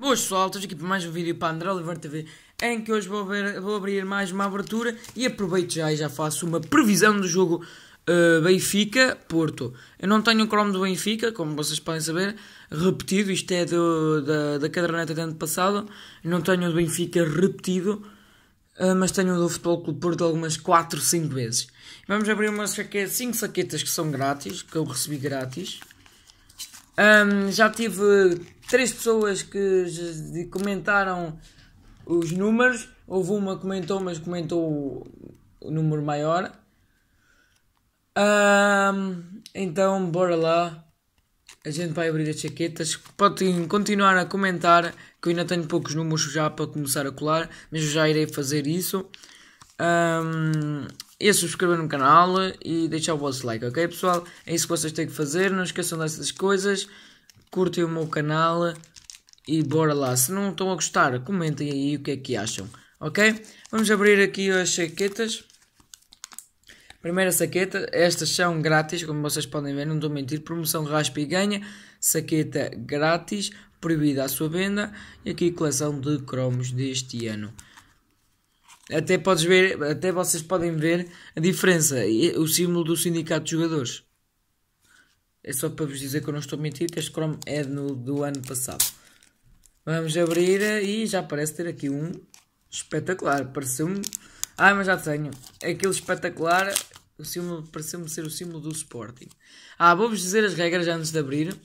Boas pessoal, estou aqui para mais um vídeo para André Oliveira TV em que hoje vou, ver, vou, abrir mais uma abertura e aproveito já e já faço uma previsão do jogo uh, eh, Benfica-Porto. Eu não tenho o Chrome do Benfica, como vocês podem saber, repetido, isto é do, da, da caderneta do ano passado, não tenho o do Benfica repetido, uh, mas tenho o do Futebol Clube Porto algumas 4, 5 vezes. Vamos abrir umas 5 saquetas que são grátis, que eu recebi grátis. Um, já tive três pessoas que comentaram os números. Houve uma que comentou, mas comentou o número maior. Um, então, bora lá. A gente vai abrir as jaquetas. Podem continuar a comentar, que eu ainda tenho poucos números já para começar a colar, mas eu já irei fazer isso. Um, e a subscrever no canal e deixar o vosso like, ok pessoal? É isso que vocês têm que fazer, não esqueçam dessas coisas, curtem o meu canal e bora lá. Se não estão a gostar, comentem aí o que é que acham, ok? Vamos abrir aqui as saquetas. Primeira saqueta, estas são grátis, como vocês podem ver, não estou a mentir, promoção raspa e ganha, saqueta grátis, proibida à sua venda, e aqui coleção de cromos deste ano até podes ver, até vocês podem ver a diferença, o símbolo do sindicato de jogadores. É só para vos dizer que eu não estou mentindo, este Chrome é no, do ano passado. Vamos abrir e já parece ter aqui um espetacular, pareceu-me... Ah, mas já tenho, aquele espetacular, o símbolo pareceu-me ser o símbolo do Sporting. Ah, vou-vos dizer as regras antes de abrir.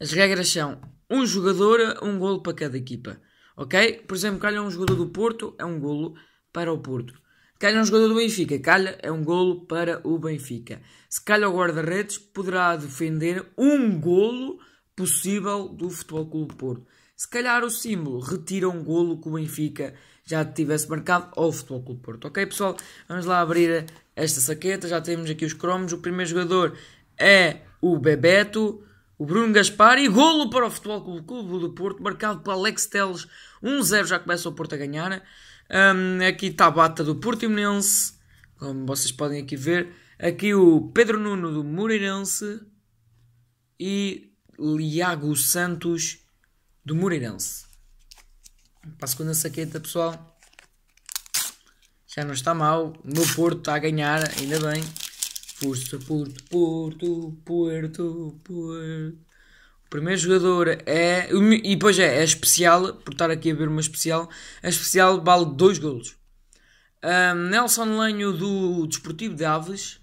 As regras são um jogador, um golo para cada equipa. Ok? Por exemplo, calha um jogador do Porto, é um golo para o Porto. Calha um jogador do Benfica, calha é um golo para o Benfica. Se calha o guarda-redes, poderá defender um golo possível do Futebol Clube Porto. Se calhar o símbolo retira um golo que o Benfica já tivesse marcado ao Futebol Clube Porto. Ok, pessoal? Vamos lá abrir esta saqueta. Já temos aqui os cromos. O primeiro jogador é o Bebeto o Bruno Gaspar e golo para o Futebol Clube do Porto, marcado pelo Alex Teles. 1-0 já começa o Porto a ganhar. Um, aqui está a bata do Portimonense, como vocês podem aqui ver. Aqui o Pedro Nuno do Moreirense e Liago Santos do Moreirense. Para a segunda saqueta, pessoal. Já não está mal. O meu Porto está a ganhar, ainda bem. Porto, Porto, Porto, Porto, Porto. O primeiro jogador é. E depois é, é especial, por estar aqui a ver uma especial. A é especial vale dois golos. Um, Nelson Lenho do Desportivo de Aves.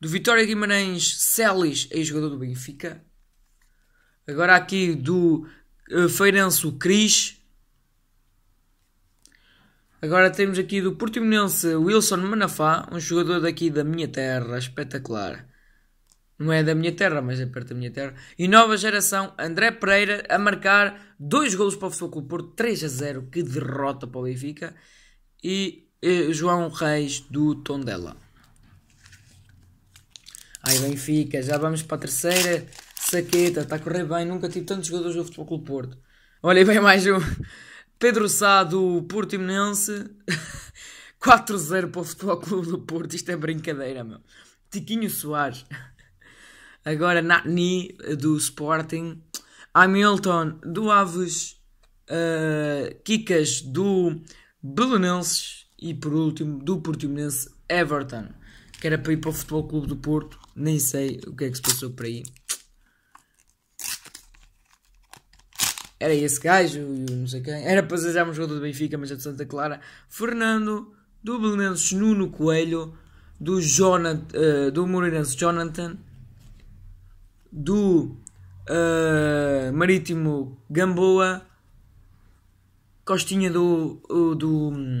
Do Vitória Guimarães Celis, ex-jogador do Benfica. Agora aqui do uh, Feirense Cris. Agora temos aqui do portimonense Wilson Manafá, um jogador daqui da minha terra, espetacular. Não é da minha terra, mas é perto da minha terra. E nova geração, André Pereira a marcar dois golos para o Futebol Clube Porto, 3 a 0, que derrota para o Benfica. E, e eh, João Reis do Tondela. Aí Benfica, já vamos para a terceira saqueta, está a correr bem, nunca tive tantos jogadores do Futebol Clube Porto. Olha, bem mais um. Pedro Sá do Portimonense, 4-0 para o Futebol Clube do Porto. Isto é brincadeira, meu. Tiquinho Soares. Agora Natni do Sporting. Hamilton do Aves. Uh, Kikas do Belenenses. E por último, do Portimonense, Everton. Que era para ir para o Futebol Clube do Porto. Nem sei o que é que se passou por aí. era esse gajo, não sei quem, era para desejar é um jogador do Benfica, mas é de Santa Clara, Fernando, do Belenenses Nuno Coelho, do, Jonathan, uh, eh, do Moreirense Jonathan, do uh, Marítimo Gamboa, Costinha do, do hum,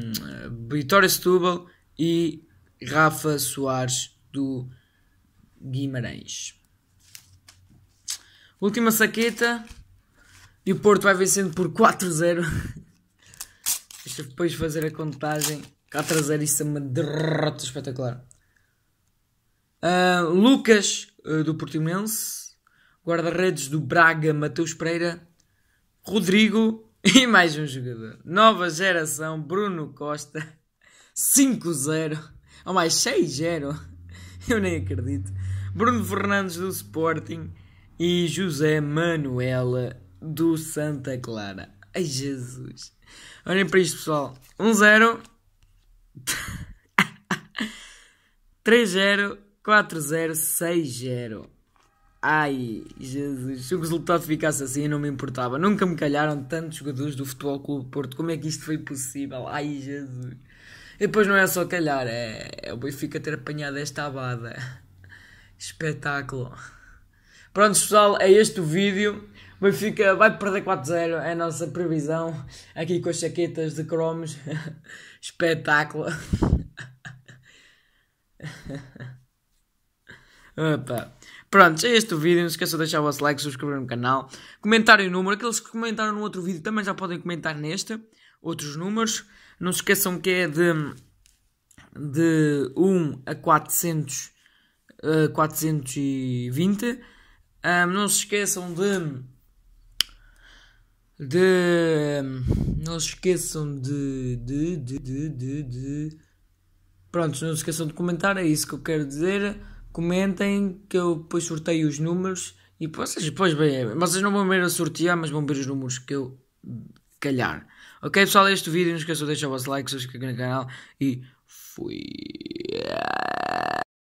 Vitória Setúbal e Rafa Soares do Guimarães. Última saqueta e o Porto vai vencendo por 4-0. Deixa depois fazer a contagem. 4-0, isso é uma derrota espetacular. Uh, Lucas, uh, do Portimonense. Guarda-redes do Braga, Mateus Pereira. Rodrigo e mais um jogador. Nova geração, Bruno Costa. 5-0. Ou mais 6-0. Eu nem acredito. Bruno Fernandes do Sporting e José Manuela do Santa Clara. Ai Jesus! Olhem para isto, pessoal: 1-0, 3-0, 4-0, 6-0. Ai, Jesus, se o resultado ficasse assim não me importava. Nunca me calharam tantos jogadores do Futebol Clube Porto. Como é que isto foi possível? Ai, Jesus. E depois não é só calhar, é, é o Benfica ter apanhado esta abada. Espetáculo. Pronto, pessoal, é este o vídeo. Benfica vai perder 4-0, é a nossa previsão. Aqui com as jaquetas de cromos. Espetáculo. Opa. Pronto, é este o vídeo. Não se esqueçam de deixar o vosso like, subscrever no canal, comentarem o número. Aqueles que comentaram no outro vídeo também já podem comentar neste. Outros números. Não se esqueçam que é de, de 1 a 400, uh, 420. Um, não se esqueçam de de. Não se esqueçam de. de. de. de. de, de. não se esqueçam de comentar, é isso que eu quero dizer. Comentem que eu depois sorteio os números e vocês depois bem, vocês não vão ver a sortear, mas vão ver os números que eu calhar. Ok, pessoal, é este vídeo. Não se esqueçam de deixar o vosso like, se inscrever no canal e fui.